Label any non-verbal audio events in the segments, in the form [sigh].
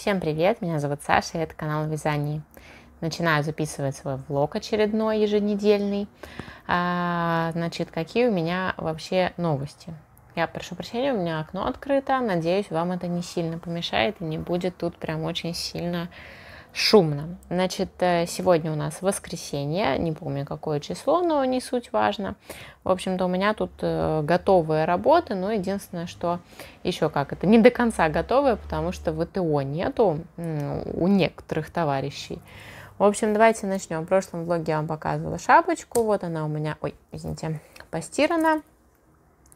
Всем привет, меня зовут Саша, и это канал Вязаний. Начинаю записывать свой влог очередной еженедельный. А, значит, какие у меня вообще новости? Я прошу прощения, у меня окно открыто, надеюсь, вам это не сильно помешает и не будет тут прям очень сильно шумно. Значит, э, сегодня у нас воскресенье, не помню какое число, но не суть важно. В общем-то, у меня тут э, готовые работы, но единственное, что еще как это, не до конца готовые, потому что ВТО нету у некоторых товарищей. В общем, давайте начнем. В прошлом влоге я вам показывала шапочку, вот она у меня, ой, извините, постирана.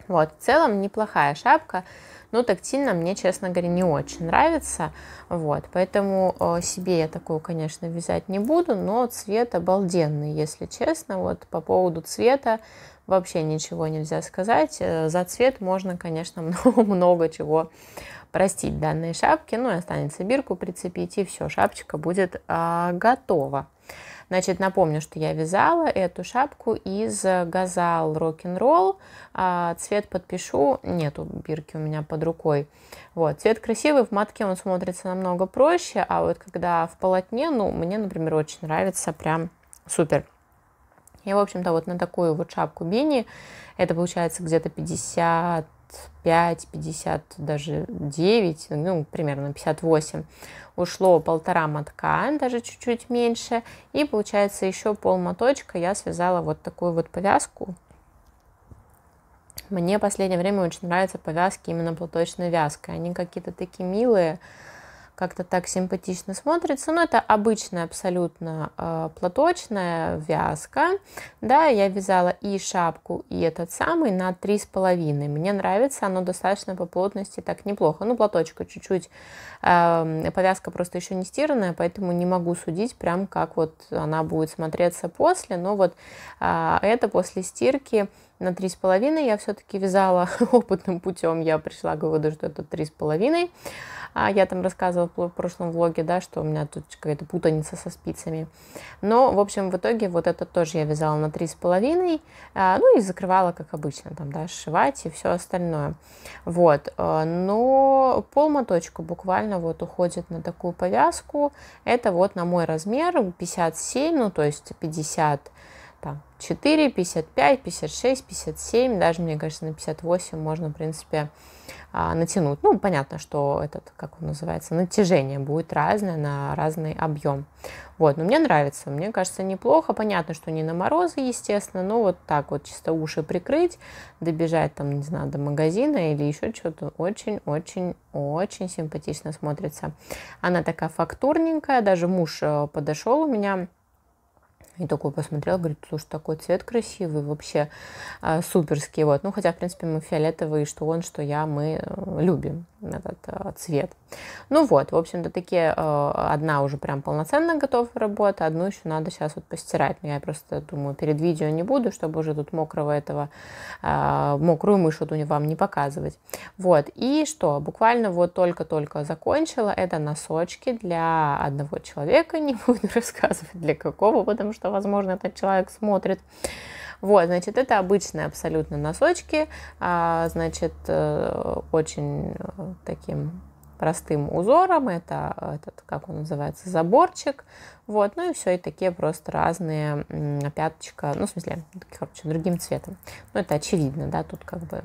Вот, в целом неплохая шапка, но ну, тактильно мне, честно говоря, не очень нравится, вот, поэтому э, себе я такую, конечно, вязать не буду, но цвет обалденный, если честно, вот, по поводу цвета вообще ничего нельзя сказать, э, за цвет можно, конечно, [laughs] много, много чего простить данной шапке, ну и останется бирку прицепить, и все, шапочка будет а, готова. Значит, напомню, что я вязала эту шапку из э, газал рок-н-ролл. А цвет подпишу. Нету бирки у меня под рукой. Вот. Цвет красивый, в матке он смотрится намного проще, а вот когда в полотне, ну, мне, например, очень нравится, прям супер. И в общем-то, вот на такую вот шапку бини, это получается где-то 50 55, 50, даже 9, ну, примерно 58, ушло полтора мотка, даже чуть-чуть меньше, и получается еще пол моточка я связала вот такую вот повязку. Мне в последнее время очень нравятся повязки именно платочной вязкой, они какие-то такие милые, как-то так симпатично смотрится, но это обычная абсолютно э, платочная вязка, да, я вязала и шапку, и этот самый на 3,5, мне нравится, оно достаточно по плотности так неплохо, ну, платочка чуть-чуть, э, повязка просто еще не стиранная, поэтому не могу судить прям, как вот она будет смотреться после, но вот э, это после стирки на 3,5 я все-таки вязала [laughs] опытным путем. Я пришла к выводу, что это 3,5. А я там рассказывала в прошлом влоге, да, что у меня тут какая-то путаница со спицами. Но, в общем, в итоге вот это тоже я вязала на 3,5. А, ну и закрывала, как обычно, там, да, сшивать и все остальное. Вот. Э, но полмоточку буквально вот уходит на такую повязку. Это вот на мой размер 57, ну то есть 50 там 4, 55, 56, 57, даже, мне кажется, на 58 можно, в принципе, а, натянуть. Ну, понятно, что этот, как он называется, натяжение будет разное на разный объем. Вот, но мне нравится, мне кажется, неплохо. Понятно, что не на морозы, естественно, но вот так вот чисто уши прикрыть, добежать там, не знаю, до магазина или еще что-то. Очень-очень-очень симпатично смотрится. Она такая фактурненькая, даже муж э, подошел у меня и такой посмотрел, говорит, слушай, такой цвет красивый, вообще э, суперский. Вот. Ну, хотя, в принципе, мы фиолетовые, что он, что я, мы э, любим этот э, цвет. Ну вот, в общем-то, такие, э, одна уже прям полноценно готова работа, одну еще надо сейчас вот постирать. Но я просто думаю, перед видео не буду, чтобы уже тут мокрого этого, э, мокрую мышу вам не показывать. Вот, и что, буквально вот только-только закончила, это носочки для одного человека, [laughs] не буду рассказывать для какого, потому что возможно, этот человек смотрит. Вот, значит, это обычные абсолютно носочки, а, значит, э, очень э, таким простым узором, это этот, как он называется, заборчик, вот, ну и все, и такие просто разные пяточка, ну, в смысле, короче, другим цветом, ну, это очевидно, да, тут как бы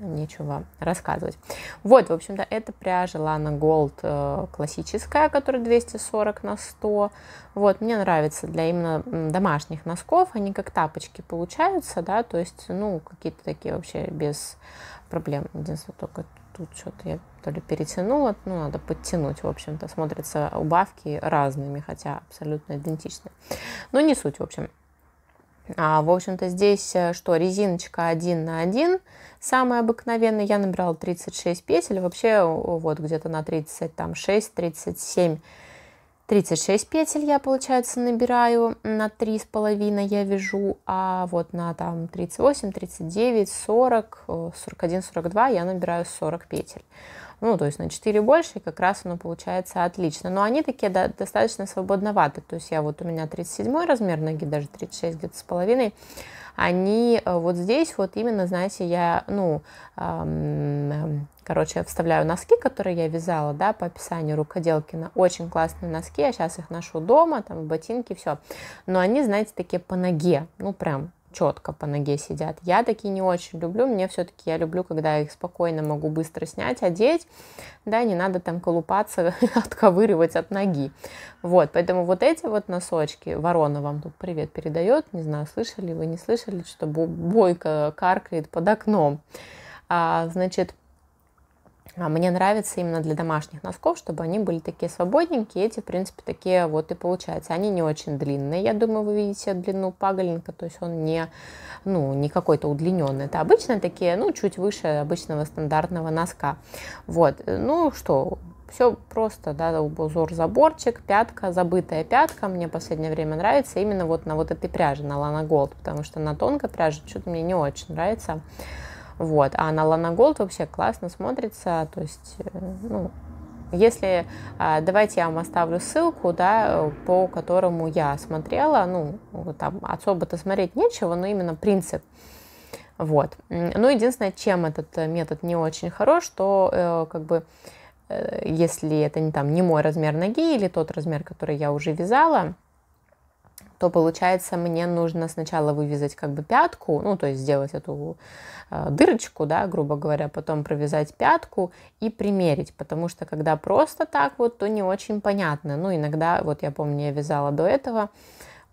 нечего рассказывать. Вот, в общем-то, это пряжа Lana Gold э, классическая, которая 240 на 100. Вот, мне нравится для именно домашних носков, они как тапочки получаются, да, то есть, ну, какие-то такие вообще без проблем. Единственное, только тут что-то я то ли перетянула, ну, надо подтянуть, в общем-то, смотрятся убавки разными, хотя абсолютно идентичные. Но не суть, в общем. А, в общем-то, здесь э, что, резиночка 1 на 1, самая обыкновенная, я набрала 36 петель, вообще вот где-то на 36-37 36 петель я, получается, набираю, на 3,5 я вяжу, а вот на там 38, 39, 40, 41, 42 я набираю 40 петель. Ну, то есть на 4 больше, и как раз оно получается отлично. Но они такие да, достаточно свободноваты, то есть я вот, у меня 37 размер ноги, даже 36 где-то с половиной, они э, вот здесь вот именно, знаете, я, ну, короче, я вставляю носки, которые я вязала, да, по описанию рукоделки, на очень классные носки, я а сейчас их ношу дома, там, ботинки, все, но они, знаете, такие по ноге, ну, прям четко по ноге сидят. Я такие не очень люблю, мне все-таки я люблю, когда я их спокойно могу быстро снять, одеть, да, не надо там колупаться, [laughs] отковыривать от ноги. Вот, поэтому вот эти вот носочки, ворона вам тут привет передает, не знаю, слышали вы, не слышали, что бойко каркает под окном. А, значит, а мне нравится именно для домашних носков, чтобы они были такие свободненькие. Эти, в принципе, такие вот и получаются. Они не очень длинные. Я думаю, вы видите длину паголинка, то есть он не, ну, не какой-то удлиненный. Это обычно такие, ну, чуть выше обычного стандартного носка. Вот. Ну, что, все просто, да, узор-заборчик, пятка, забытая пятка, мне в последнее время нравится именно вот на вот этой пряже, на Lana Gold, потому что на тонкой пряже что-то мне не очень нравится. Вот. А на Лана Голд вообще классно смотрится. То есть, э, ну, если а, давайте я вам оставлю ссылку, да, э, по которому я смотрела, ну, там особо-то смотреть нечего, но именно принцип. Вот. Ну, единственное, чем этот э, метод не очень хорош, что как бы если это не там не мой размер ноги или тот размер, который я уже вязала, то получается мне нужно сначала вывязать как бы пятку, ну то есть сделать эту э, дырочку, да, грубо говоря, потом провязать пятку и примерить, потому что когда просто так вот, то не очень понятно. Ну иногда, вот я помню, я вязала до этого,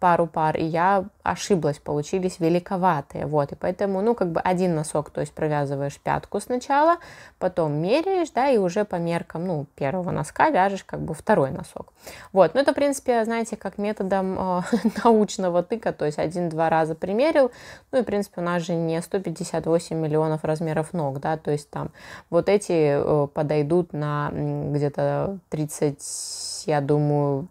пару пар, и я ошиблась, получились великоватые, вот, и поэтому, ну, как бы один носок, то есть провязываешь пятку сначала, потом меряешь, да, и уже по меркам, ну, первого носка вяжешь как бы второй носок, вот, ну, это, в принципе, знаете, как методом э, [laughs] научного тыка, то есть один-два раза примерил, ну, и, в принципе, у нас же не 158 миллионов размеров ног, да, то есть там вот эти э, подойдут на где-то 30, я думаю,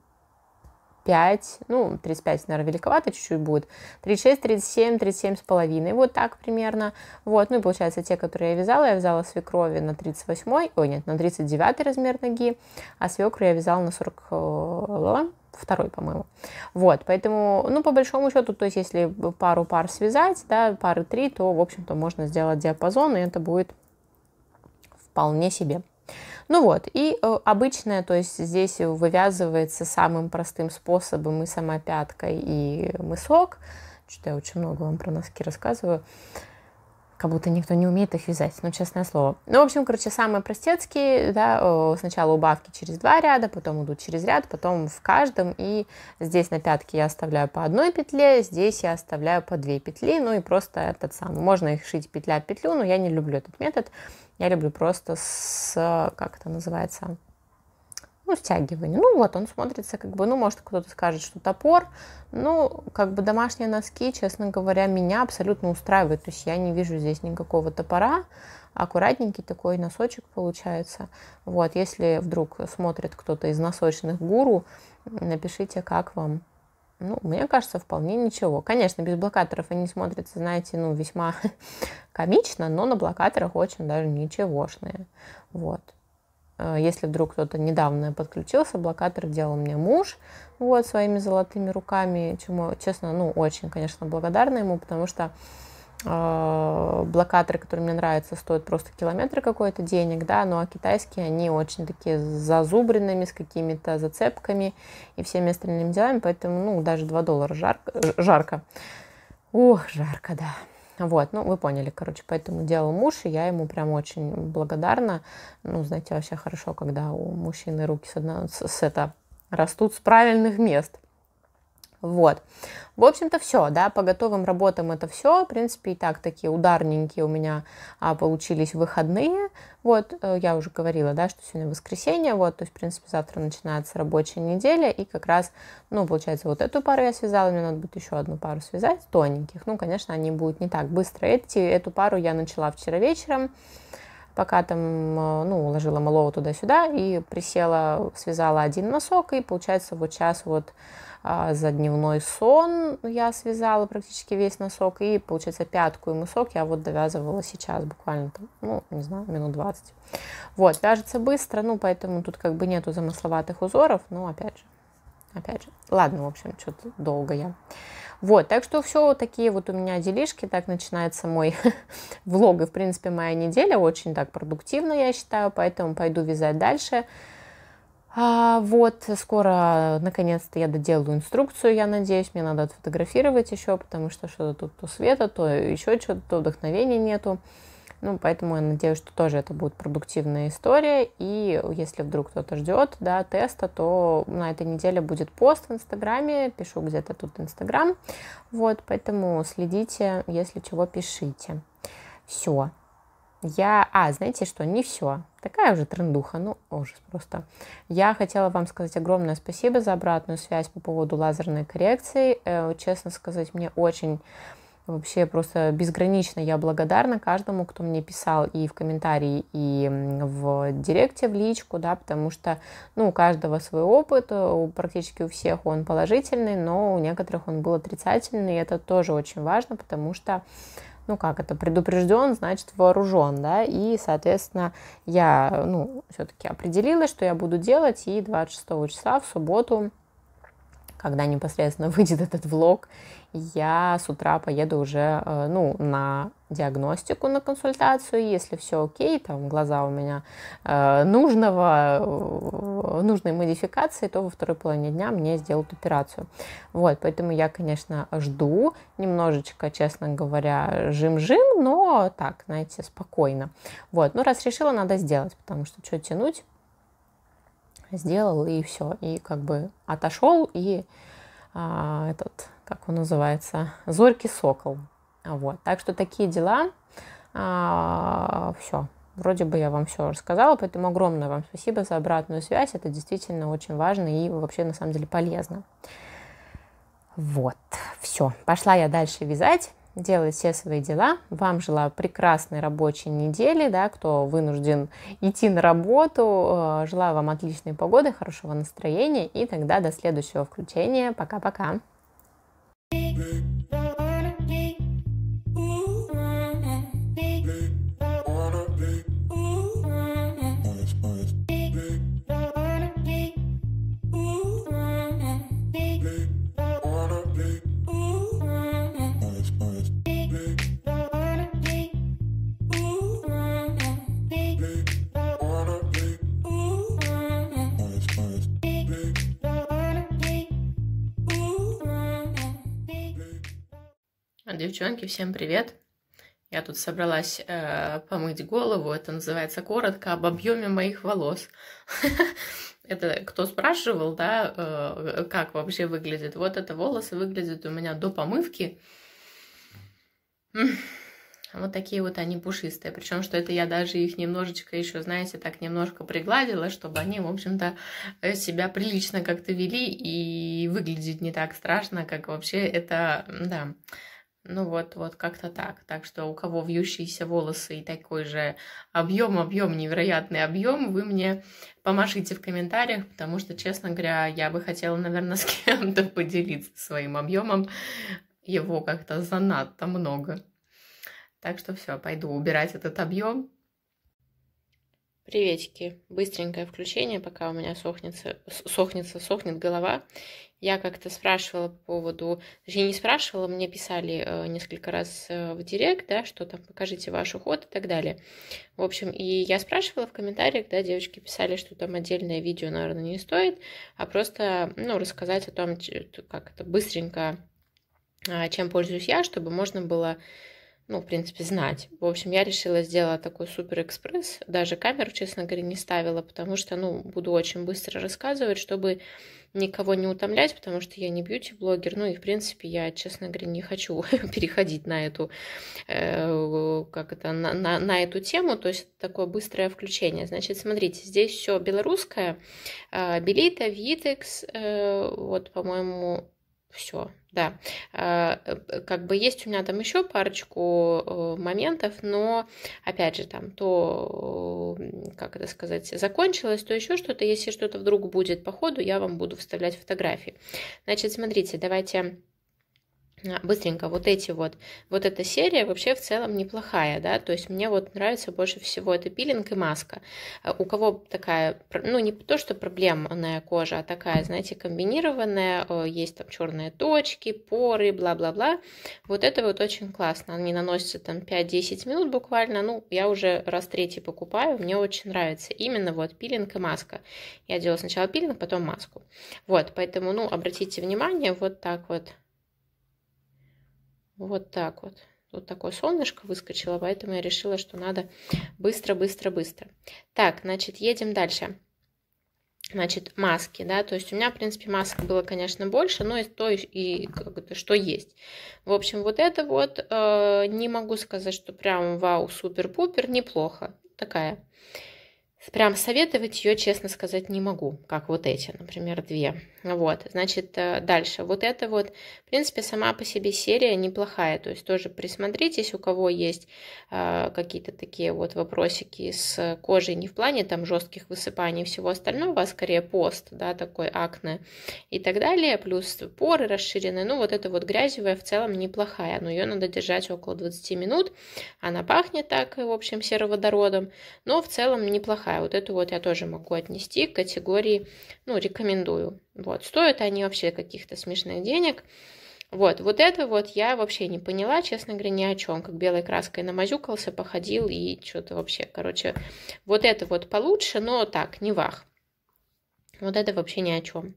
35, ну, 35, наверное, великовато чуть-чуть будет, 36, 37, 37 с половиной, вот так примерно, вот, ну и получается те, которые я вязала, я вязала свекрови на 38, ой, нет, на 39 размер ноги, а свекру я вязала на 40, второй, по-моему. Вот, поэтому, ну, по большому счету, то есть, если пару пар связать, да, пары три, то, в общем-то, можно сделать диапазон, и это будет вполне себе. Ну вот, и э, обычное, то есть здесь вывязывается самым простым способом и сама пятка, и мысок. Что-то я очень много вам про носки рассказываю как будто никто не умеет их вязать, ну, честное слово. Ну, в общем, короче, самые простецкие, да, э, сначала убавки через два ряда, потом идут через ряд, потом в каждом, и здесь на пятке я оставляю по одной петле, здесь я оставляю по две петли, ну, и просто этот самый, можно их шить петля в петлю, но я не люблю этот метод, я люблю просто с, как это называется, ну, стягивание. Ну, вот он смотрится как бы, ну, может, кто-то скажет, что топор. Ну, как бы домашние носки, честно говоря, меня абсолютно устраивают. То есть я не вижу здесь никакого топора. Аккуратненький такой носочек получается. Вот, если вдруг смотрит кто-то из носочных гуру, напишите, как вам ну, мне кажется, вполне ничего. Конечно, без блокаторов они смотрятся, знаете, ну, весьма [laughs] комично, но на блокаторах очень даже ничегошные. Вот. Э, если вдруг кто-то недавно подключился, блокатор делал мне муж, вот, своими золотыми руками, чему, честно, ну, очень, конечно, благодарна ему, потому что Э, блокаторы, которые мне нравятся, стоят просто километры какой-то денег, да, ну а китайские, они очень такие зазубренными, с какими-то зацепками и всеми остальными делами, поэтому, ну, даже 2 доллара жарко. жарко. Ох, жарко, да. Вот, ну, вы поняли, короче, поэтому делал муж, и я ему прям очень благодарна. Ну, знаете, вообще хорошо, когда у мужчины руки с, одно, с, с это растут с правильных мест – вот. В общем-то, все, да, по готовым работам это все. В принципе, и так такие ударненькие у меня а, получились выходные. Вот, э, я уже говорила, да, что сегодня воскресенье, вот, то есть, в принципе, завтра начинается рабочая неделя, и как раз, ну, получается, вот эту пару я связала, мне надо будет еще одну пару связать, тоненьких. Ну, конечно, они будут не так быстро. Эти, эту пару я начала вчера вечером, пока там, э, ну, уложила малого туда-сюда и присела, связала один носок, и получается вот сейчас вот а, за дневной сон я связала практически весь носок, и, получается, пятку и мысок я вот довязывала сейчас, буквально, там, ну, не знаю, минут 20. Вот, вяжется быстро, ну, поэтому тут как бы нету замысловатых узоров, но, опять же, опять же, ладно, в общем, что-то долго я. Вот, так что все вот такие вот у меня делишки, так начинается мой [laughs] влог, и, в принципе, моя неделя очень так продуктивно, я считаю, поэтому пойду вязать дальше. А, вот, скоро, наконец-то, я доделаю инструкцию, я надеюсь. Мне надо отфотографировать еще, потому что что-то тут то света, то еще что-то, то вдохновения нету. Ну, поэтому я надеюсь, что тоже это будет продуктивная история. И если вдруг кто-то ждет, да, теста, то на этой неделе будет пост в Инстаграме. Пишу где-то тут Инстаграм. Вот, поэтому следите, если чего, пишите. Все. Я, а, знаете что, не все. Такая уже трендуха, ну, ужас просто. Я хотела вам сказать огромное спасибо за обратную связь по поводу лазерной коррекции. Э, честно сказать, мне очень вообще просто безгранично я благодарна каждому, кто мне писал и в комментарии, и в директе, в личку, да, потому что, ну, у каждого свой опыт, э, у практически у всех он положительный, но у некоторых он был отрицательный, и это тоже очень важно, потому что, ну как это, предупрежден, значит вооружен, да, и, соответственно, я, ну, все-таки определилась, что я буду делать, и 26 числа в субботу когда непосредственно [laughs] выйдет этот влог, я с утра поеду уже, э, ну, на диагностику, на консультацию, если все окей, там глаза у меня э, нужного, э, нужной модификации, то во второй половине дня мне сделают операцию. Вот, поэтому я, конечно, жду немножечко, честно говоря, жим-жим, но так, знаете, спокойно. Вот, ну, раз решила, надо сделать, потому что что тянуть, сделал и все, и как бы отошел, и а, этот, как он называется, зоркий сокол. Вот, так что такие дела. А, все, вроде бы я вам все рассказала, поэтому огромное вам спасибо за обратную связь, это действительно очень важно и вообще на самом деле полезно. Вот, все, пошла я дальше вязать делать все свои дела. Вам желаю прекрасной рабочей недели, да, кто вынужден идти на работу. Э, желаю вам отличной погоды, хорошего настроения и тогда до следующего включения. Пока-пока. девчонки, всем привет! Я тут собралась э, помыть голову, это называется коротко, об объеме моих волос. [laughs] Это кто спрашивал, да, э, как вообще выглядит? Вот это волосы выглядят у меня до помывки. Вот такие вот они пушистые. Причем, что это я даже их немножечко еще, знаете, так немножко пригладила, чтобы они, в общем-то, себя прилично как-то вели и выглядеть не так страшно, как вообще это, да, ну вот, вот как-то так. Так что у кого вьющиеся волосы и такой же объем, объем, невероятный объем, вы мне помашите в комментариях, потому что, честно говоря, я бы хотела, наверное, [laughs] с кем-то поделиться своим объемом. Его как-то занадто много. Так что все, пойду убирать этот объем. Приветики. Быстренькое включение, пока у меня сохнется, сохнется, сохнет голова. Я как-то спрашивала по поводу, точнее не спрашивала, мне писали э, несколько раз э, в директ, да, что там покажите ваш уход и так далее. В общем, и я спрашивала в комментариях, да, девочки писали, что там отдельное видео, наверное, не стоит, а просто, ну, рассказать о том, как это быстренько, а, чем пользуюсь я, чтобы можно было ну, в принципе, знать. В общем, я решила сделать такой супер экспресс. Даже камеру, честно говоря, не ставила, потому что, ну, буду очень быстро рассказывать, чтобы никого не утомлять, потому что я не бьюти-блогер. Ну и, в принципе, я, честно говоря, не хочу [laughs] переходить на эту, э, как это, на, на, на эту тему. То есть такое быстрое включение. Значит, смотрите, здесь все белорусское. Э, а, Белита, Витекс, э, вот, по-моему, все, да. А, э, как бы есть у меня там еще парочку э, моментов, но опять же там то, как это сказать, закончилось, то еще что-то. Если что-то вдруг будет по ходу, я вам буду вставлять фотографии. Значит, смотрите, давайте быстренько вот эти вот, вот эта серия вообще в целом неплохая, да, то есть мне вот нравится больше всего это пилинг и маска. А у кого такая, ну не то, что проблемная кожа, а такая, знаете, комбинированная, э, есть там черные точки, поры, бла-бла-бла, вот это вот очень классно, они наносятся там 5-10 минут буквально, ну я уже раз третий покупаю, мне очень нравится именно вот пилинг и маска. Я делала сначала пилинг, потом маску. Вот, поэтому, ну, обратите внимание, вот так вот вот так вот. вот такое солнышко выскочило, поэтому я решила, что надо быстро-быстро-быстро. Так, значит, едем дальше. Значит, маски, да, то есть у меня, в принципе, масок было, конечно, больше, но и то, и как бы, что есть. В общем, вот это вот, э, не могу сказать, что прям вау, супер-пупер, неплохо, такая. Прям советовать ее, честно сказать, не могу, как вот эти, например, две. Вот, значит, э, дальше. Вот это вот, в принципе, сама по себе серия неплохая, то есть тоже присмотритесь, у кого есть э, какие-то такие вот вопросики с кожей, не в плане там жестких высыпаний и всего остального, а скорее пост, да, такой акне и так далее, плюс поры расширенные, ну, вот эта вот грязевая в целом неплохая, но ее надо держать около 20 минут, она пахнет так, в общем, сероводородом, но в целом неплохая такая. Вот эту вот я тоже могу отнести к категории, ну, рекомендую. Вот, стоят они вообще каких-то смешных денег. Вот, вот это вот я вообще не поняла, честно говоря, ни о чем. Как белой краской намазюкался, походил и что-то вообще, короче, вот это вот получше, но так, не вах. Вот это вообще ни о чем.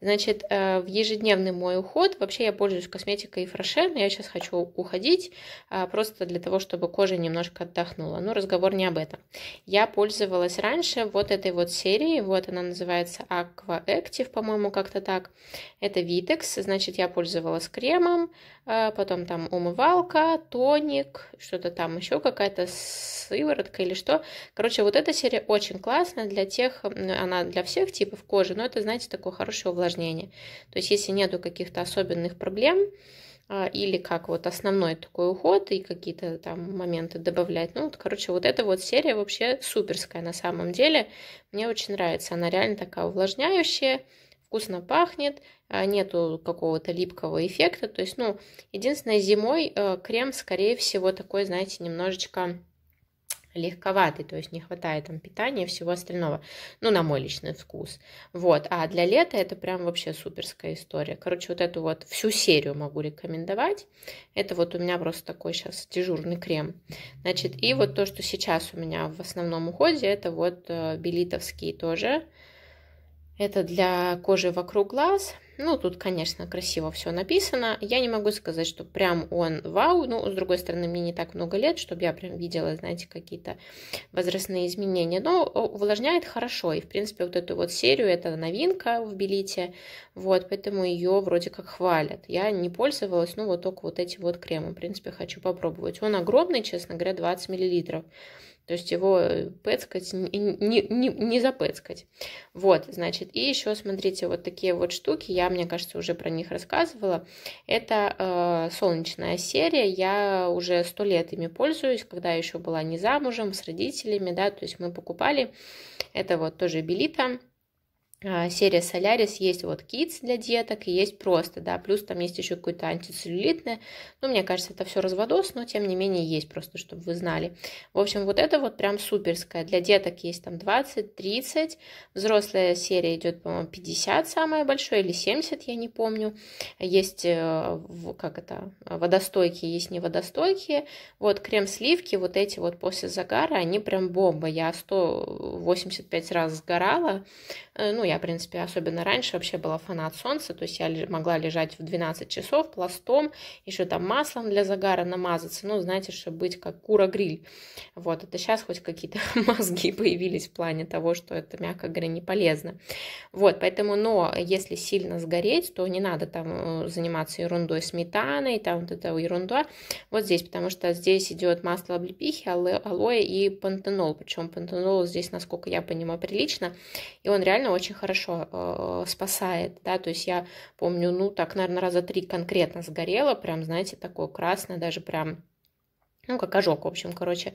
Значит, э, в ежедневный мой уход, вообще я пользуюсь косметикой и фреше, но я сейчас хочу уходить, а, просто для того, чтобы кожа немножко отдохнула. Но разговор не об этом. Я пользовалась раньше вот этой вот серией, вот она называется Aqua Active, по-моему, как-то так. Это Vitex. значит, я пользовалась кремом, э, потом там умывалка, тоник, что-то там еще, какая-то сыворотка или что. Короче, вот эта серия очень классная для тех, она для всех типов в коже, но это, знаете, такое хорошее увлажнение. То есть если нету каких-то особенных проблем, а, или как вот основной такой уход и какие-то там моменты добавлять. Ну, вот, короче, вот эта вот серия вообще суперская на самом деле. Мне очень нравится. Она реально такая увлажняющая, вкусно пахнет, а, нету какого-то липкого эффекта. То есть, ну, единственное, зимой э, крем, скорее всего, такой, знаете, немножечко легковатый, то есть не хватает там питания и всего остального, ну, на мой личный вкус. Вот, а для лета это прям вообще суперская история. Короче, вот эту вот всю серию могу рекомендовать. Это вот у меня просто такой сейчас дежурный крем. Значит, и вот то, что сейчас у меня в основном уходе, это вот э, белитовские тоже. Это для кожи вокруг глаз, ну, тут, конечно, красиво все написано. Я не могу сказать, что прям он вау, Ну с другой стороны, мне не так много лет, чтобы я прям видела, знаете, какие-то возрастные изменения. Но увлажняет хорошо, и, в принципе, вот эту вот серию, это новинка в Белите, вот, поэтому ее вроде как хвалят. Я не пользовалась, ну, вот только вот эти вот кремы, в принципе, хочу попробовать. Он огромный, честно говоря, 20 миллилитров. То есть его э, пэцкать, не, не, не запэцкать. Вот, значит, и еще смотрите, вот такие вот штуки, я, мне кажется, уже про них рассказывала. Это э, солнечная серия, я уже сто лет ими пользуюсь, когда еще была не замужем, с родителями, да, то есть мы покупали. Это вот тоже Белита а, серия Солярис, есть вот Kids для деток и есть просто, да, плюс там есть еще какое-то антицеллюлитное, ну, мне кажется, это все разводос, но тем не менее есть, просто чтобы вы знали. В общем, вот это вот прям суперская, для деток есть там 20-30, взрослая серия идет, по-моему, 50 самая большая или 70, я не помню, есть, э, как это, водостойкие, есть не водостойкие, вот крем-сливки, вот эти вот после загара, они прям бомба, я 185 раз сгорала, э, ну, я я, в принципе, особенно раньше вообще была фанат солнца, то есть я могла лежать в 12 часов пластом, еще там маслом для загара намазаться, ну, знаете, чтобы быть как кура-гриль. Вот, это сейчас хоть какие-то [laughs] мозги появились в плане того, что это, мягко говоря, не полезно. Вот, поэтому, но если сильно сгореть, то не надо там э, заниматься ерундой сметаной, там вот эта ерунда. Вот здесь, потому что здесь идет масло облепихи, алоэ, алоэ и пантенол. Причем пантенол здесь, насколько я понимаю, прилично. И он реально очень хорошо э, спасает, да, то есть я помню, ну, так, наверное, раза три конкретно сгорела, прям, знаете, такое красное, даже прям ну, как ожог, в общем, короче.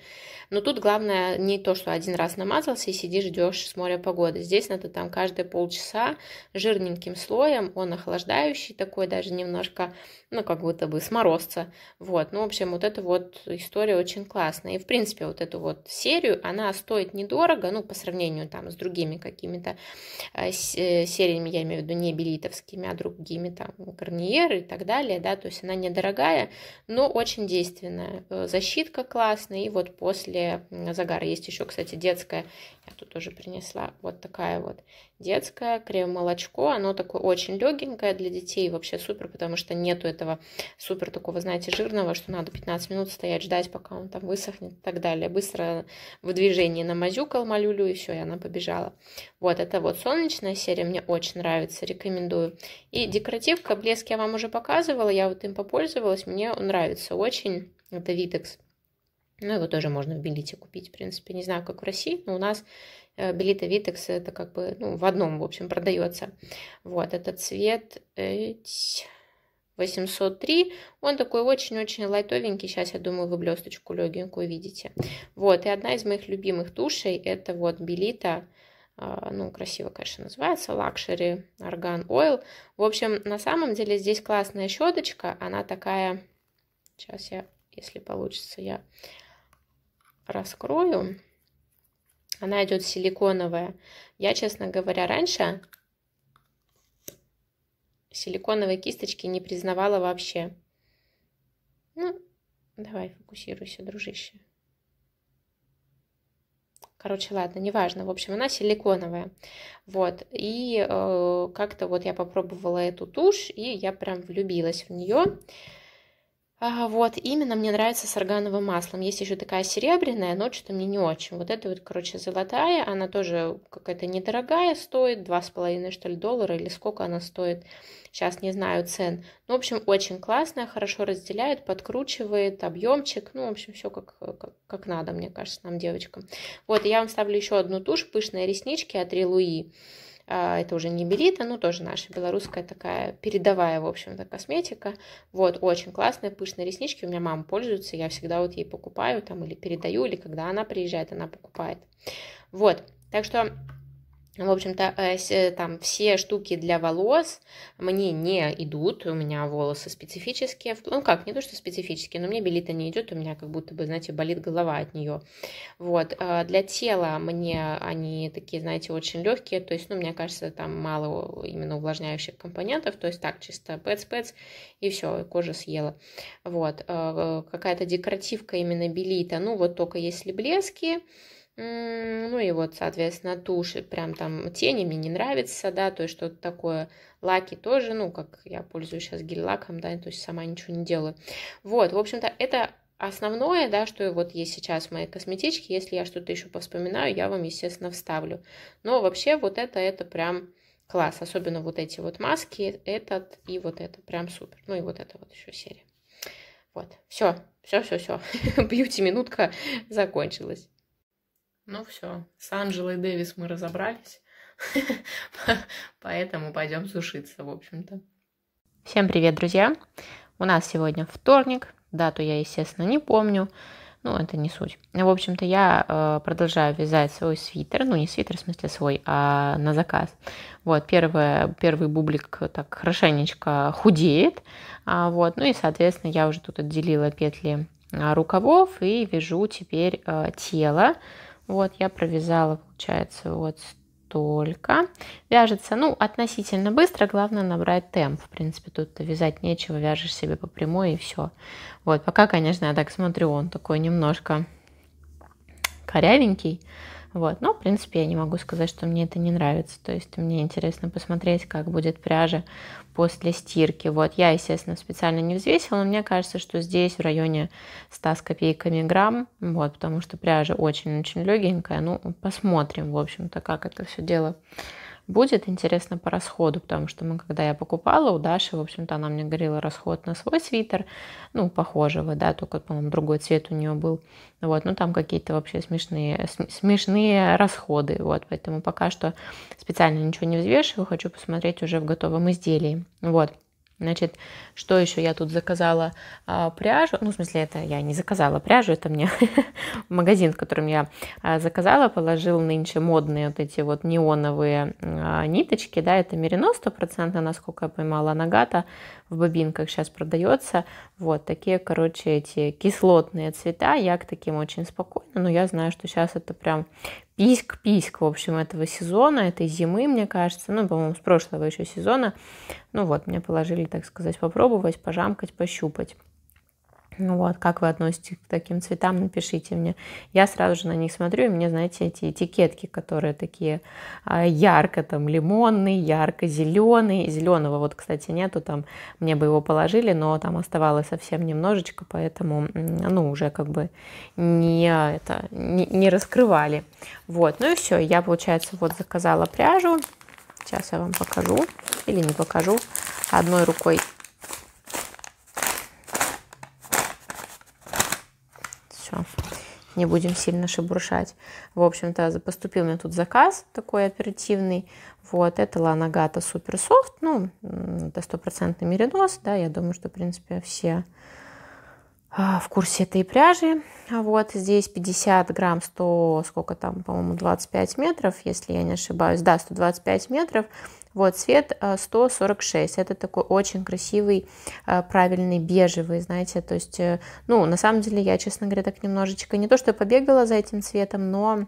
Но тут главное не то, что один раз намазался и сидишь, ждешь с моря погоды. Здесь надо там каждые полчаса жирненьким слоем, он охлаждающий такой, даже немножко, ну, как будто бы с морозца. Вот, ну, в общем, вот эта вот история очень классная. И, в принципе, вот эту вот серию, она стоит недорого, ну, по сравнению там с другими какими-то э, э, сериями, я имею в виду не Билитовскими а другими там, Гарниер и так далее, да, то есть она недорогая, но очень действенная э, защитка классная. И вот после загара есть еще, кстати, детская. Я тут тоже принесла вот такая вот детская крем-молочко. Оно такое очень легенькое для детей. Вообще супер, потому что нету этого супер такого, знаете, жирного, что надо 15 минут стоять, ждать, пока он там высохнет и так далее. Быстро в движении намазюкал малюлю и все, и она побежала. Вот, это вот солнечная серия. Мне очень нравится, рекомендую. И декоративка, блеск я вам уже показывала. Я вот им попользовалась. Мне нравится очень это Витекс. Ну, его тоже можно в Белите купить, в принципе. Не знаю, как в России, но у нас э, Белита Витекс это как бы, ну, в одном, в общем, продается. Вот, этот цвет 803, он такой очень-очень лайтовенький, сейчас, я думаю, вы блесточку легенькую видите. Вот, и одна из моих любимых тушей, это вот Белита, э, ну, красиво, конечно, называется, Luxury Argan Oil. В общем, на самом деле здесь классная щеточка, она такая, сейчас я если получится, я раскрою. Она идет силиконовая. Я, честно говоря, раньше силиконовые кисточки не признавала вообще. Ну, давай, фокусируйся, дружище. Короче, ладно, неважно. В общем, она силиконовая. Вот. И э, как-то вот я попробовала эту тушь, и я прям влюбилась в нее. А, вот, именно мне нравится с органовым маслом. Есть еще такая серебряная, но что-то мне не очень. Вот эта вот, короче, золотая, она тоже какая-то недорогая стоит, 2,5, что ли, доллара, или сколько она стоит, сейчас не знаю цен. Ну, в общем, очень классная, хорошо разделяет, подкручивает, объемчик, ну, в общем, все как, как, как надо, мне кажется, нам, девочкам. Вот, я вам ставлю еще одну тушь, пышные реснички от Релуи. Луи. А, это уже не Белита, но тоже наша белорусская такая передовая, в общем-то, косметика. Вот, очень классные, пышные реснички. У меня мама пользуется, я всегда вот ей покупаю там или передаю, или когда она приезжает, она покупает. Вот, так что в общем-то, э, э, там все штуки для волос мне не идут, у меня волосы специфические, ну как, не то, что специфические, но мне белита не идет, у меня как будто бы, знаете, болит голова от нее. Вот, э, для тела мне они такие, знаете, очень легкие, то есть, ну, мне кажется, там мало именно увлажняющих компонентов, то есть так, чисто пэц-пэц, и все, кожа съела. Вот, какая-то декоративка именно белита, ну, вот только если блески, ну и вот, соответственно, туши, прям там тени мне не нравится, да, то есть что-то такое. Лаки тоже, ну, как я пользуюсь сейчас гель-лаком, да, то есть сама ничего не делаю. Вот, в общем-то, это основное, да, что вот есть сейчас в моей косметичке. Если я что-то еще повспоминаю, я вам, естественно, вставлю. Но вообще вот это, это прям класс. Особенно вот эти вот маски, этот и вот это прям супер. Ну и вот это вот еще серия. Вот, все, все, все, все. [laughs] Бьюти-минутка закончилась. Ну все, с Анджелой Дэвис мы разобрались, [laughs] поэтому пойдем сушиться, в общем-то. Всем привет, друзья! У нас сегодня вторник, дату я, естественно, не помню, ну, это не суть. В общем-то, я э, продолжаю вязать свой свитер, ну, не свитер, в смысле свой, а на заказ. Вот, первое, первый бублик так хорошенечко худеет, а, вот, ну и, соответственно, я уже тут отделила петли а, рукавов и вяжу теперь э, тело, вот я провязала, получается, вот столько. Вяжется, ну, относительно быстро, главное набрать темп. В принципе, тут вязать нечего, вяжешь себе по прямой и все. Вот, пока, конечно, я так смотрю, он такой немножко корявенький, вот. Но, в принципе, я не могу сказать, что мне это не нравится. То есть мне интересно посмотреть, как будет пряжа после стирки. Вот я, естественно, специально не взвесила, но мне кажется, что здесь в районе 100 с копейками грамм, вот, потому что пряжа очень-очень легенькая. Ну, посмотрим, в общем-то, как это все дело будет интересно по расходу, потому что мы, когда я покупала у Даши, в общем-то, она мне говорила расход на свой свитер, ну, похожего, да, только, по-моему, другой цвет у нее был, вот, ну, там какие-то вообще смешные, смешные расходы, вот, поэтому пока что специально ничего не взвешиваю, хочу посмотреть уже в готовом изделии, вот. Значит, что еще я тут заказала а, пряжу? Ну, в смысле, это я не заказала пряжу, это мне [laughs] магазин, в котором я а, заказала, положил нынче модные вот эти вот неоновые а, ниточки, да, это мерино стопроцентно, насколько я поймала, нагата в бобинках сейчас продается, вот, такие, короче, эти кислотные цвета, я к таким очень спокойно, но я знаю, что сейчас это прям писк-писк, в общем, этого сезона, этой зимы, мне кажется, ну, по-моему, с прошлого еще сезона. Ну вот, мне положили, так сказать, попробовать, пожамкать, пощупать. Ну вот, как вы относитесь к таким цветам, напишите мне. Я сразу же на них смотрю, и мне, знаете, эти этикетки, которые такие а, ярко там лимонный, ярко-зеленый. Зеленого вот, кстати, нету, там мне бы его положили, но там оставалось совсем немножечко, поэтому, ну, уже как бы не, это, не, не раскрывали. Вот, ну и все, я, получается, вот заказала пряжу. Сейчас я вам покажу, или не покажу. Одной рукой не будем сильно шебуршать. В общем-то, поступил мне тут заказ такой оперативный. Вот, это Ланагата Суперсофт, ну, это стопроцентный меринос, да, я думаю, что, в принципе, все а, в курсе этой пряжи. Вот здесь 50 грамм, 100, сколько там, по-моему, 25 метров, если я не ошибаюсь. Да, 125 метров. Вот, цвет 146, э, это такой очень красивый, э, правильный, бежевый, знаете, то есть, э, ну, на самом деле я, честно говоря, так немножечко, не то, что я побегала за этим цветом, но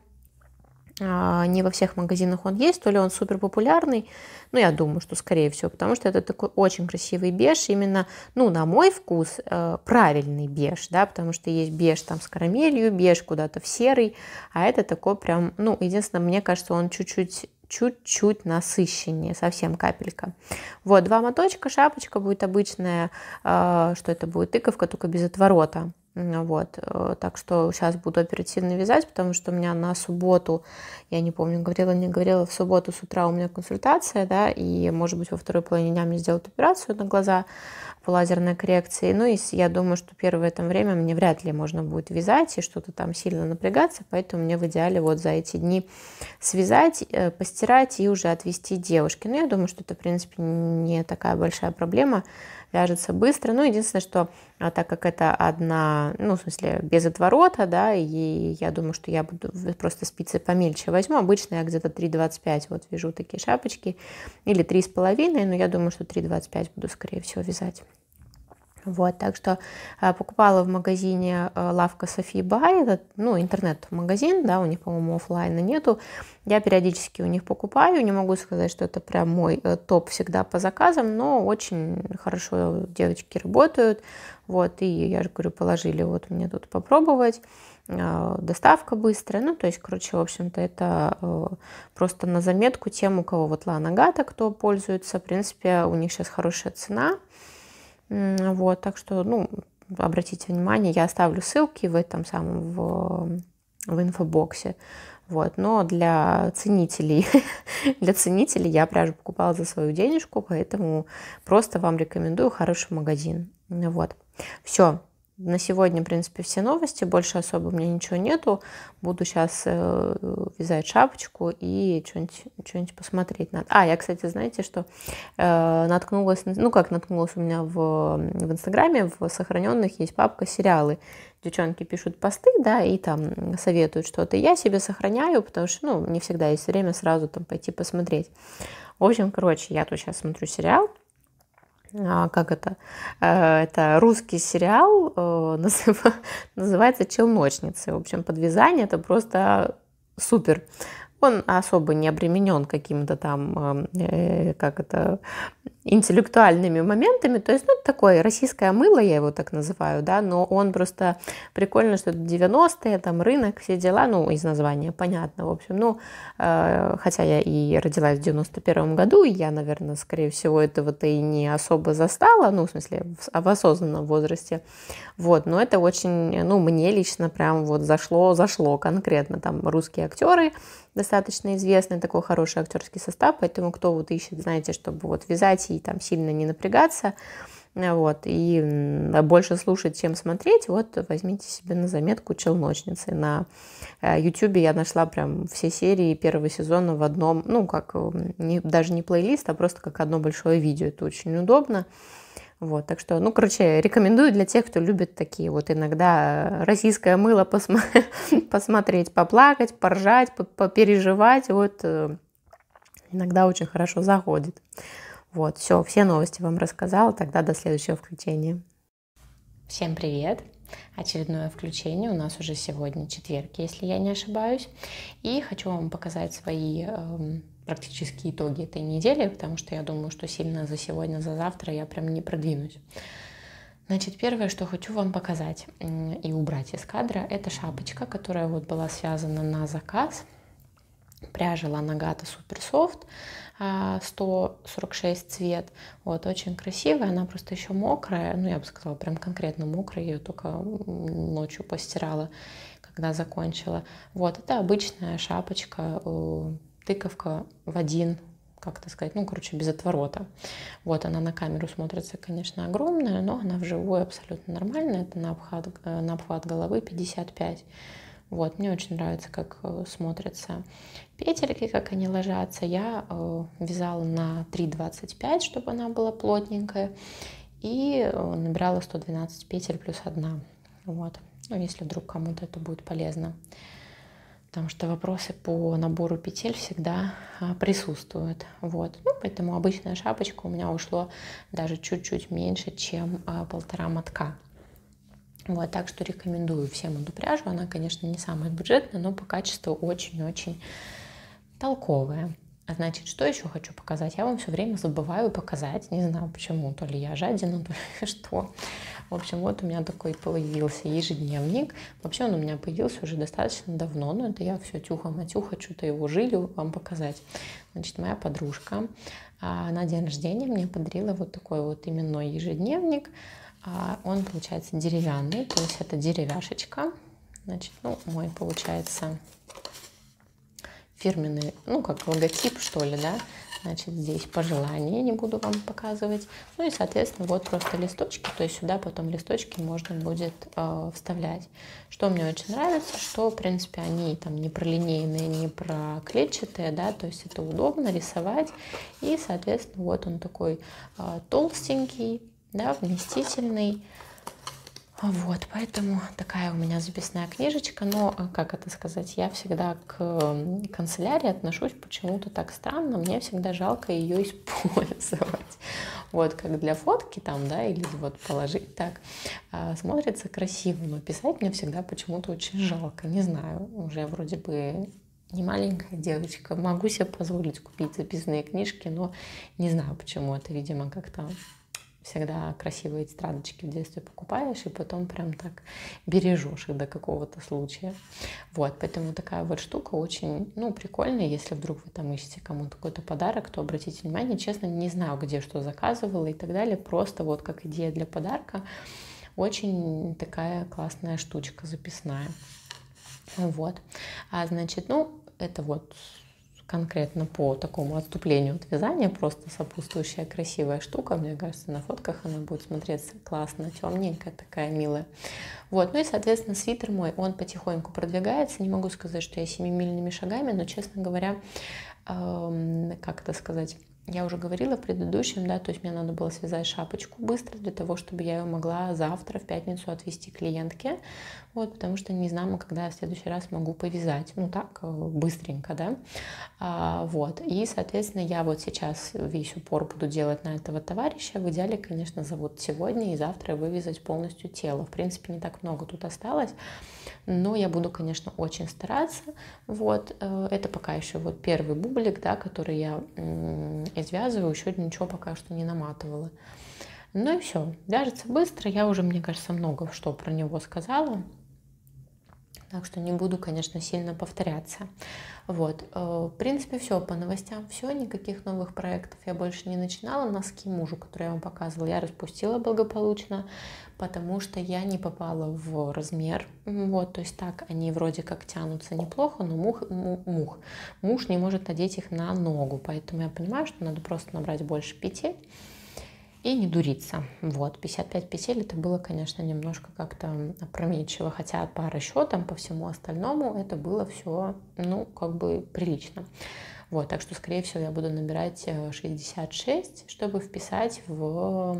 а, не во всех магазинах он есть, то ли он супер популярный, ну, я думаю, что скорее всего, потому что это такой очень красивый беж, именно, ну, на мой вкус, правильный беж, да, потому что есть беж там с карамелью, беж куда-то в серый, а это такой прям, ну, единственное, мне кажется, он чуть-чуть чуть-чуть насыщеннее, совсем капелька. Вот, два моточка, шапочка будет обычная, э, что это будет, тыковка, только без отворота. Вот. Э, так что сейчас буду оперативно вязать, потому что у меня на субботу, я не помню, говорила, не говорила, в субботу с утра у меня консультация, да, и, может быть, во второй половине дня мне сделают операцию на глаза по лазерной коррекции. Ну, и я думаю, что первое там время мне вряд ли можно будет вязать и что-то там сильно напрягаться, поэтому мне в идеале вот за эти дни связать, э, постирать и уже отвести девушке. Ну я думаю, что это, в принципе, не такая большая Проблема вяжется быстро. Ну, единственное, что а, так как это одна, ну, в смысле, без отворота, да, и я думаю, что я буду просто спицы помельче возьму. Обычно я где-то 3,25 вот вяжу такие шапочки или 3,5, но я думаю, что 3,25 буду, скорее всего, вязать. Вот, так что э, покупала в магазине э, лавка Софи Бай, это, ну, интернет-магазин, да, у них, по-моему, офлайна нету. Я периодически у них покупаю, не могу сказать, что это прям мой э, топ всегда по заказам, но очень хорошо девочки работают, вот, и я же говорю, положили вот мне тут попробовать, доставка быстрая, ну, то есть, короче, в общем-то, это просто на заметку тем, у кого вот Лана Гата, кто пользуется, в принципе, у них сейчас хорошая цена, вот, так что, ну, обратите внимание, я оставлю ссылки в этом самом, в, в инфобоксе. Вот, но для ценителей, [laughs] для ценителей я пряжу покупала за свою денежку, поэтому просто вам рекомендую хороший магазин. Вот. Все, на сегодня, в принципе, все новости, больше особо у меня ничего нету. Буду сейчас э, вязать шапочку и что-нибудь, что-нибудь посмотреть над. А, я, кстати, знаете, что э, наткнулась, ну как наткнулась у меня в, в Инстаграме, в сохраненных есть папка сериалы. Девчонки пишут посты, да, и там советуют что-то. Я себе сохраняю, потому что, ну, не всегда есть время сразу там пойти посмотреть. В общем, короче, я тут сейчас смотрю сериал, а, как это, э, это русский сериал, э, [laughs] называется «Челночницы». В общем, подвязание это просто супер. Он особо не обременен каким-то там, эм, э, как это, интеллектуальными моментами. То есть, ну, такое российское мыло, я его так называю, да, но он просто прикольно, что это 90-е, там рынок, все дела, ну, из названия, понятно, в общем. Ну, э, хотя я и родилась в 91-м году, и я, наверное, скорее всего, этого-то и не особо застала, ну, в смысле, в, а в осознанном возрасте. Вот, но это очень, ну, мне лично прям вот зашло, зашло конкретно. Там русские актеры достаточно известны, такой хороший актерский состав, поэтому кто вот ищет, знаете, чтобы вот вязать и там сильно не напрягаться, э, вот, и а больше слушать, чем смотреть, вот возьмите себе на заметку «Челночницы». На Ютубе э, я нашла прям все серии первого сезона в одном, ну, как не, даже не плейлист, а просто как одно большое видео. Это очень удобно. Вот, так что, ну, короче, рекомендую для тех, кто любит такие вот иногда э, российское мыло посма- [laughs] посмотреть, поплакать, поржать, попереживать. Вот иногда очень хорошо заходит. Вот, все, все новости вам рассказала, тогда до следующего включения. Всем привет! Очередное включение у нас уже сегодня четверг, если я не ошибаюсь. И хочу вам показать свои э, эм, практические итоги этой недели, потому что я думаю, что сильно за сегодня, за завтра я прям не продвинусь. Значит, первое, что хочу вам показать и убрать из кадра, это шапочка, которая вот была связана на заказ. Пряжа Лагата Суперсофт. 146 а, цвет. Вот, очень красивая, она просто еще мокрая, ну, я бы сказала, прям конкретно мокрая, ее только ночью постирала, когда закончила. Вот, это обычная шапочка, э, тыковка в один, как это сказать, ну, короче, без отворота. Вот, она на камеру смотрится, конечно, огромная, но она вживую абсолютно нормальная, это на обхват, э, на обхват головы 55 вот, мне очень нравится, как э, смотрятся петельки, как они ложатся. Я э, вязала на 3,25, чтобы она была плотненькая. И э, набирала 112 петель плюс одна. Вот. Ну, если вдруг кому-то это будет полезно. Потому что вопросы по набору петель всегда а, присутствуют. Вот. Ну, поэтому обычная шапочка у меня ушло даже чуть-чуть меньше, чем а, полтора мотка. Вот, так что рекомендую всем эту пряжу. Она, конечно, не самая бюджетная, но по качеству очень-очень толковая. А значит, что еще хочу показать? Я вам все время забываю показать. Не знаю почему. То ли я жадина, [laughs] то ли что. В общем, вот у меня такой появился ежедневник. Вообще он у меня появился уже достаточно давно, но это я все тюха-матюха, что-то его жили вам показать. Значит, моя подружка а, на день рождения мне подарила вот такой вот именной ежедневник. А он получается деревянный, то есть это деревяшечка. Значит, ну, мой получается фирменный, ну, как логотип, что ли, да. Значит, здесь пожелания не буду вам показывать. Ну и, соответственно, вот просто листочки, то есть сюда потом листочки можно будет э, вставлять. Что мне очень нравится, что, в принципе, они там не пролинейные, не проклетчатые, да, то есть это удобно рисовать. И, соответственно, вот он такой э, толстенький, да, вместительный. А вот, поэтому такая у меня записная книжечка, но, э, как это сказать, я всегда к канцелярии отношусь почему-то так странно, мне всегда жалко ее использовать. [laughs] Вот, как для фотки там, да, или вот положить так, а смотрится красиво, но а писать мне всегда почему-то очень жалко, не знаю, уже вроде бы не маленькая девочка, могу себе позволить купить записные книжки, но не знаю, почему это, видимо, как-то всегда красивые тетрадочки в детстве покупаешь и потом прям так бережешь их до какого-то случая. Вот, поэтому такая вот штука очень, ну, прикольная. Если вдруг вы там ищете кому-то какой-то подарок, то обратите внимание, честно, не знаю, где что заказывала и так далее. Просто вот как идея для подарка очень такая классная штучка записная. Вот. А, значит, ну, это вот конкретно по такому отступлению от вязания, просто сопутствующая красивая штука. Мне кажется, на фотках она будет смотреться классно, темненькая такая, милая. Вот, ну и, соответственно, свитер мой, он потихоньку продвигается. Не могу сказать, что я семимильными шагами, но, честно говоря, эм, как это сказать я уже говорила в предыдущем, да, то есть мне надо было связать шапочку быстро для того, чтобы я ее могла завтра в пятницу отвезти клиентке, вот, потому что не знаем, когда я в следующий раз могу повязать, ну так, э, быстренько, да, а, вот, и, соответственно, я вот сейчас весь упор буду делать на этого товарища, в идеале, конечно, зовут сегодня и завтра вывязать полностью тело, в принципе, не так много тут осталось, но я буду, конечно, очень стараться, вот, э, это пока еще вот первый бублик, да, который я я связываю, еще ничего пока что не наматывала. Ну и все. Вяжется быстро. Я уже, мне кажется, много что про него сказала так что не буду, конечно, сильно повторяться. Вот, э, в принципе, все по новостям, все, никаких новых проектов я больше не начинала. Носки мужу, которые я вам показывала, я распустила благополучно, потому что я не попала в размер, вот, то есть так они вроде как тянутся неплохо, но мух, мух, муж не может надеть их на ногу, поэтому я понимаю, что надо просто набрать больше петель и не дуриться. Вот, 55 петель это было, конечно, немножко как-то опрометчиво, хотя по расчетам, по всему остальному это было все, ну, как бы прилично. Вот, так что, скорее всего, я буду набирать 66, э, чтобы вписать в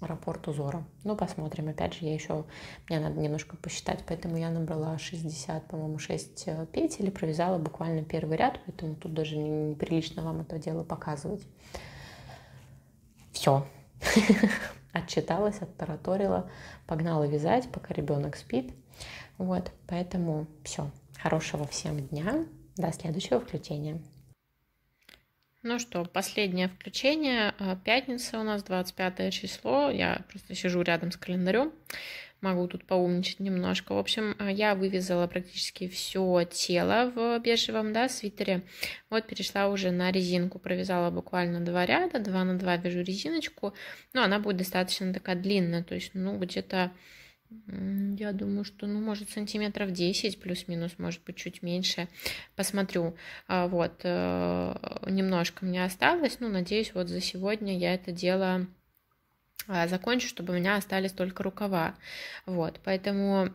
рапорт узора. Ну, посмотрим. Опять же, я еще... Мне надо немножко посчитать, поэтому я набрала 60, по-моему, 6 э, петель и провязала буквально первый ряд, поэтому тут даже неприлично вам это дело показывать все. [laughs] Отчиталась, оттараторила, погнала вязать, пока ребенок спит. Вот, поэтому все. Хорошего всем дня. До следующего включения. Ну что, последнее включение. Э, пятница у нас, 25 число. Я просто сижу рядом с календарем могу тут поумничать немножко. В общем, э, я вывязала практически все тело в бежевом, да, свитере. Вот перешла уже на резинку, провязала буквально два ряда, два на два вяжу резиночку, но ну, она будет достаточно такая длинная, то есть, ну, где-то... Я думаю, что, ну, может, сантиметров 10 плюс-минус, может быть, чуть меньше. Посмотрю. А, вот, э, немножко мне осталось. Ну, надеюсь, вот за сегодня я это делаю. А, закончу, чтобы у меня остались только рукава. Вот, поэтому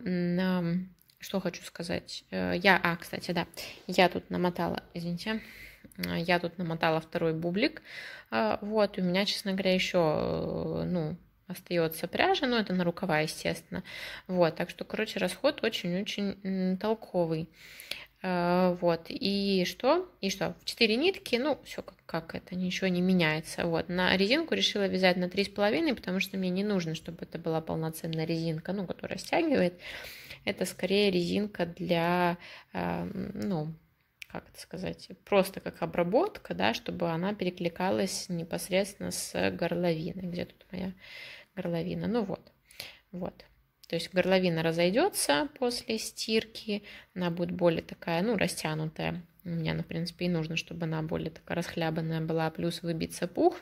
что хочу сказать. Э, я, а, кстати, да, я тут намотала, извините, а, я тут намотала второй бублик. А, вот, и у меня, честно говоря, еще, э, ну, остается пряжа, но это на рукава, естественно. Вот, так что, короче, расход очень-очень толковый. Э, вот, и что? И что? В 4 нитки, ну, все как, как это, ничего не меняется. Вот, на резинку решила вязать на три с половиной, потому что мне не нужно, чтобы это была полноценная резинка, ну, которая стягивает. Это скорее резинка для, э, ну, как это сказать, просто как обработка, да, чтобы она перекликалась непосредственно с горловиной. Где тут моя горловина? Ну вот, вот. То есть горловина разойдется после стирки, она будет более такая, ну, растянутая. У меня, на ну, принципе, и нужно, чтобы она более такая расхлябанная была, плюс выбиться пух.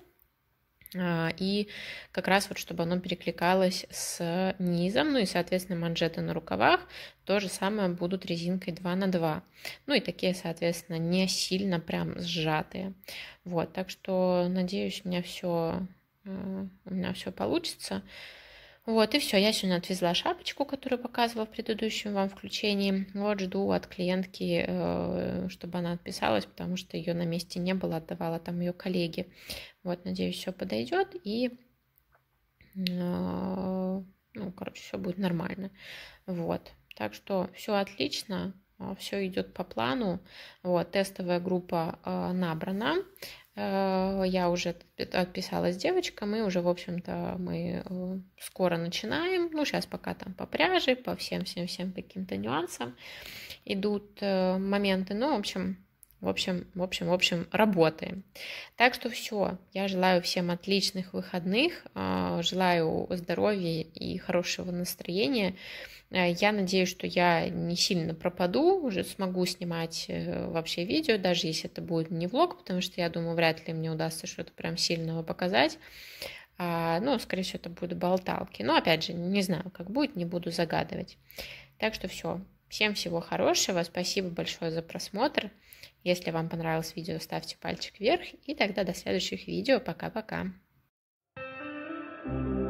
А, и как раз вот, чтобы оно перекликалось с низом, ну и, соответственно, манжеты на рукавах то же самое будут резинкой 2 на 2. Ну и такие, соответственно, не сильно прям сжатые. Вот, так что, надеюсь, у меня все, э, у меня все получится. Вот, и все, я сегодня отвезла шапочку, которую показывала в предыдущем вам включении. Вот жду от клиентки, э, чтобы она отписалась, потому что ее на месте не было, отдавала там ее коллеги. Вот, надеюсь, все подойдет и э, ну, короче, все будет нормально. Вот. Так что все отлично, э, все идет по плану. Вот, тестовая группа набрана. Э, я уже отписалась девочкам, и уже, в общем-то, мы э, скоро начинаем. Ну, сейчас пока там по пряже, по всем-всем-всем каким-то нюансам идут э, моменты. Ну, в общем, в общем, в общем, в общем, работаем. Так что все. Я желаю всем отличных выходных, а, желаю здоровья и хорошего настроения. Э, я надеюсь, что я не сильно пропаду, уже смогу снимать э, вообще видео, даже если это будет не влог, потому что я думаю, вряд ли мне удастся что-то прям сильного показать. А, ну, скорее всего, это будут болталки. Но, опять же, не знаю, как будет, не буду загадывать. Так что все. Всем всего хорошего. Спасибо большое за просмотр. Если вам понравилось видео, ставьте пальчик вверх. И тогда до следующих видео. Пока-пока. thank you